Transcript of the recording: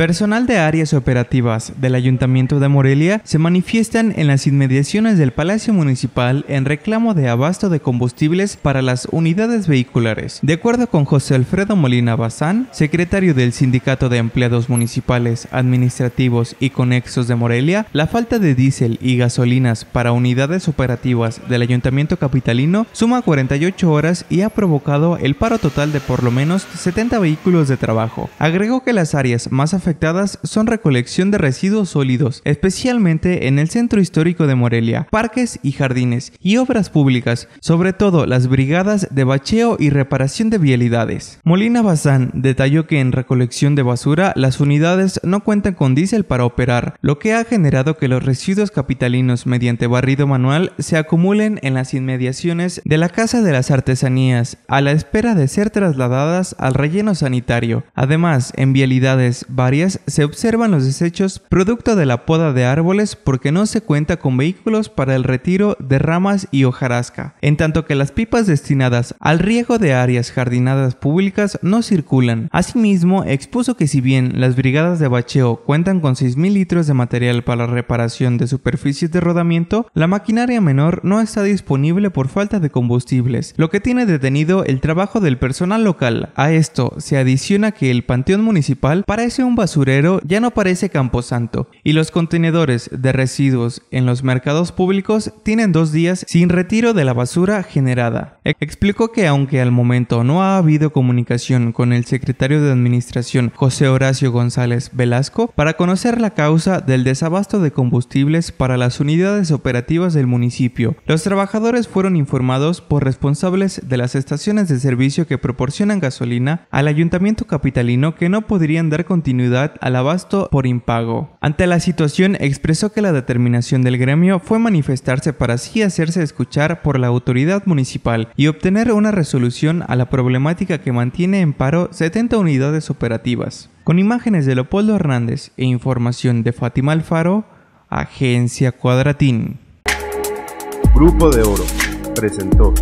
Personal de áreas operativas del Ayuntamiento de Morelia se manifiestan en las inmediaciones del Palacio Municipal en reclamo de abasto de combustibles para las unidades vehiculares. De acuerdo con José Alfredo Molina Bazán, secretario del Sindicato de Empleados Municipales, Administrativos y Conexos de Morelia, la falta de diésel y gasolinas para unidades operativas del Ayuntamiento Capitalino suma 48 horas y ha provocado el paro total de por lo menos 70 vehículos de trabajo. Agregó que las áreas más afectadas son recolección de residuos sólidos, especialmente en el centro histórico de Morelia, parques y jardines, y obras públicas, sobre todo las brigadas de bacheo y reparación de vialidades. Molina Bazán detalló que en recolección de basura las unidades no cuentan con diésel para operar, lo que ha generado que los residuos capitalinos mediante barrido manual se acumulen en las inmediaciones de la Casa de las Artesanías, a la espera de ser trasladadas al relleno sanitario. Además, en vialidades se observan los desechos producto de la poda de árboles porque no se cuenta con vehículos para el retiro de ramas y hojarasca, en tanto que las pipas destinadas al riego de áreas jardinadas públicas no circulan. Asimismo, expuso que si bien las brigadas de bacheo cuentan con 6.000 litros de material para reparación de superficies de rodamiento, la maquinaria menor no está disponible por falta de combustibles, lo que tiene detenido el trabajo del personal local. A esto se adiciona que el panteón municipal parece un basurero ya no parece camposanto y los contenedores de residuos en los mercados públicos tienen dos días sin retiro de la basura generada. Explicó que aunque al momento no ha habido comunicación con el secretario de Administración José Horacio González Velasco para conocer la causa del desabasto de combustibles para las unidades operativas del municipio, los trabajadores fueron informados por responsables de las estaciones de servicio que proporcionan gasolina al ayuntamiento capitalino que no podrían dar continuidad al abasto por impago. Ante la situación expresó que la determinación del gremio fue manifestarse para así hacerse escuchar por la autoridad municipal y obtener una resolución a la problemática que mantiene en paro 70 unidades operativas. Con imágenes de Leopoldo Hernández e información de Fátima Alfaro, Agencia Cuadratín. Grupo de Oro presentó.